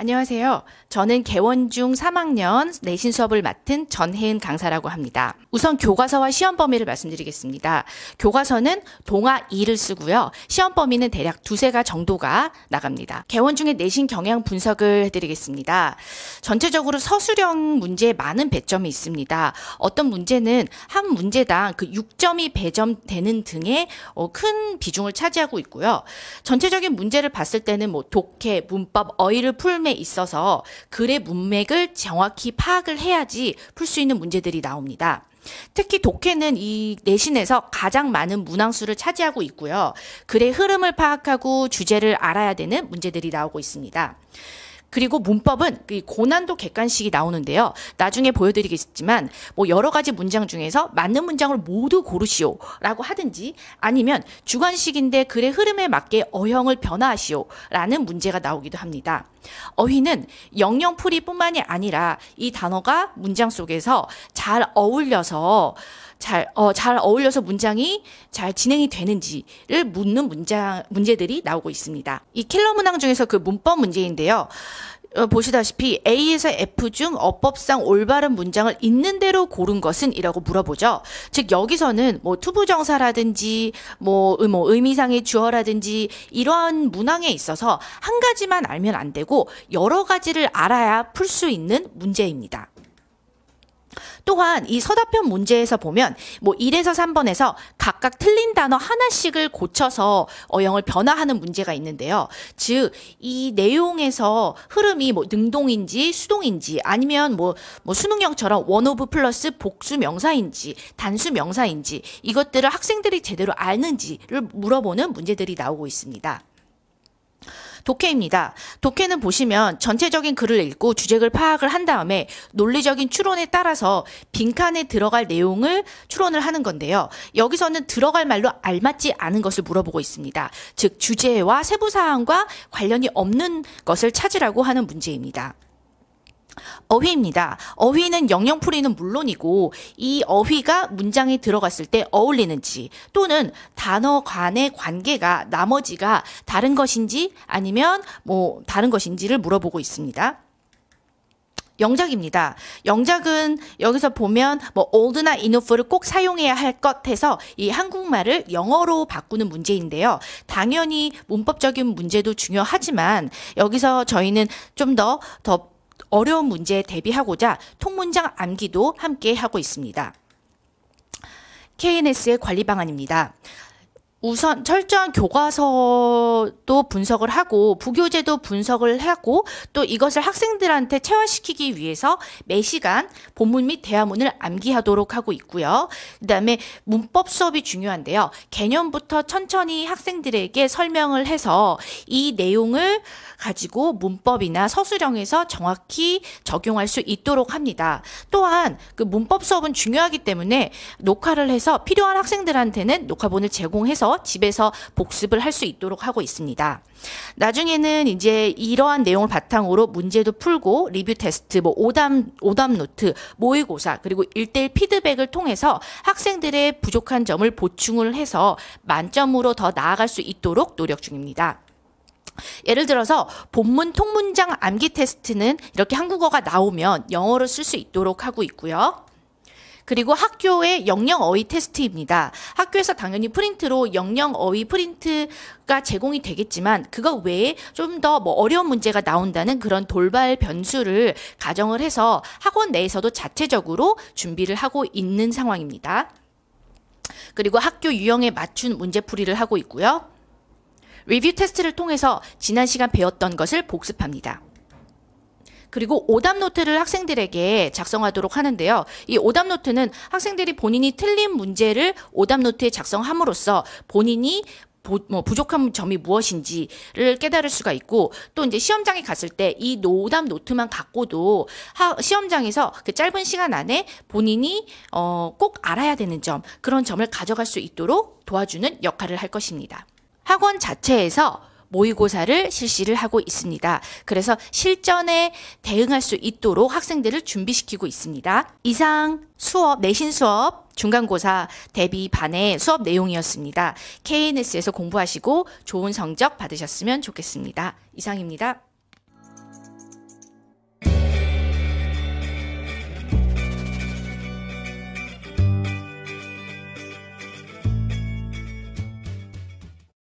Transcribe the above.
안녕하세요. 저는 개원중 3학년 내신 수업을 맡은 전혜은 강사라고 합니다. 우선 교과서와 시험 범위를 말씀드리겠습니다. 교과서는 동아 2를 쓰고요. 시험 범위는 대략 두세 가 정도가 나갑니다. 개원중에 내신 경향 분석을 해드리겠습니다. 전체적으로 서술형 문제에 많은 배점이 있습니다. 어떤 문제는 한 문제당 그 6점이 배점되는 등의 어, 큰 비중을 차지하고 있고요. 전체적인 문제를 봤을 때는 뭐 독해, 문법, 어휘를 풀면 부분에 있어서 글의 문맥을 정확히 파악을 해야지 풀 수 있는 문제들이 나옵니다. 특히 독해는 이 내신에서 가장 많은 문항수를 차지하고 있고요. 글의 흐름을 파악하고 주제를 알아야 되는 문제들이 나오고 있습니다. 그리고 문법은 그 고난도 객관식이 나오는데요. 나중에 보여드리겠지만 뭐 여러 가지 문장 중에서 맞는 문장을 모두 고르시오라고 하든지 아니면 주관식인데 글의 흐름에 맞게 어형을 변화하시오라는 문제가 나오기도 합니다. 어휘는 영영풀이뿐만이 아니라 이 단어가 문장 속에서 잘 어울려서 잘, 어, 잘 어울려서 문장이 잘 진행이 되는지를 묻는 문장, 문제들이 나오고 있습니다. 이 킬러 문항 중에서 그 문법 문제인데요. 어, 보시다시피 A에서 F 중 어법상 올바른 문장을 있는 대로 고른 것은 이라고 물어보죠. 즉 여기서는 뭐 투부정사라든지 뭐, 뭐 의미상의 주어라든지 이러한 문항에 있어서 한 가지만 알면 안 되고 여러 가지를 알아야 풀 수 있는 문제입니다. 또한 이 서답형 문제에서 보면 뭐 1에서 3번에서 각각 틀린 단어 하나씩을 고쳐서 어영을 변화하는 문제가 있는데요. 즉 이 내용에서 흐름이 뭐 능동인지 수동인지 아니면 뭐, 뭐 수능형처럼 원오브 플러스 복수 명사인지 단수 명사인지 이것들을 학생들이 제대로 아는지를 물어보는 문제들이 나오고 있습니다. 독해입니다. 독해는 보시면 전체적인 글을 읽고 주제를 파악을 한 다음에 논리적인 추론에 따라서 빈칸에 들어갈 내용을 추론을 하는 건데요. 여기서는 들어갈 말로 알맞지 않은 것을 물어보고 있습니다. 즉 주제와 세부 사항과 관련이 없는 것을 찾으라고 하는 문제입니다. 어휘입니다. 어휘는 영영풀이는 물론이고 이 어휘가 문장에 들어갔을 때 어울리는지 또는 단어 간의 관계가 나머지가 다른 것인지 아니면 뭐 다른 것인지를 물어보고 있습니다. 영작입니다. 영작은 여기서 보면 뭐 old나 enough를 꼭 사용해야 할 것 해서 이 한국말을 영어로 바꾸는 문제인데요. 당연히 문법적인 문제도 중요하지만 여기서 저희는 좀 더더 더 어려운 문제에 대비하고자 통문장 암기도 함께 하고 있습니다. KNS의 관리 방안입니다. 우선 철저한 교과서도 분석을 하고 부교재도 분석을 하고 또 이것을 학생들한테 체화시키기 위해서 매 시간 본문 및 대화문을 암기하도록 하고 있고요. 그다음에 문법 수업이 중요한데요. 개념부터 천천히 학생들에게 설명을 해서 이 내용을 가지고 문법이나 서술형에서 정확히 적용할 수 있도록 합니다. 또한 그 문법 수업은 중요하기 때문에 녹화를 해서 필요한 학생들한테는 녹화본을 제공해서 해서 집에서 복습을 할 수 있도록 하고 있습니다. 나중에는 이제 이러한 내용을 바탕으로 문제도 풀고 리뷰 테스트, 뭐 오담 오답 노트, 모의고사 그리고 일대일 피드백을 통해서 학생들의 부족한 점을 보충을 해서 만점으로 더 나아갈 수 있도록 노력 중입니다. 예를 들어서 본문 통문장 암기 테스트는 이렇게 한국어가 나오면 영어로 쓸 수 있도록 하고 있고요. 그리고 학교의 영영 어휘 테스트입니다. 학교에서 당연히 프린트로 영영 어휘 프린트가 제공이 되겠지만 그거 외에 좀 더 뭐 어려운 문제가 나온다는 그런 돌발 변수를 가정을 해서 학원 내에서도 자체적으로 준비를 하고 있는 상황입니다. 그리고 학교 유형에 맞춘 문제풀이를 하고 있고요. 리뷰 테스트를 통해서 지난 시간 배웠던 것을 복습합니다. 그리고 오답 노트를 학생들에게 작성하도록 하는데요. 이 오답 노트는 학생들이 본인이 틀린 문제를 오답 노트에 작성함으로써 본인이 뭐 부족한 점이 무엇인지를 깨달을 수가 있고 또 이제 시험장에 갔을 때이 노답 노트만 갖고도 하, 시험장에서 그 짧은 시간 안에 본인이 어, 꼭 알아야 되는 점 그런 점을 가져갈 수 있도록 도와주는 역할을 할 것입니다. 학원 자체에서 모의고사를 실시를 하고 있습니다. 그래서 실전에 대응할 수 있도록 학생들을 준비시키고 있습니다. 이상 수업, 내신 수업, 중간고사 대비 반의 수업 내용이었습니다. KNS에서 공부하시고 좋은 성적 받으셨으면 좋겠습니다. 이상입니다.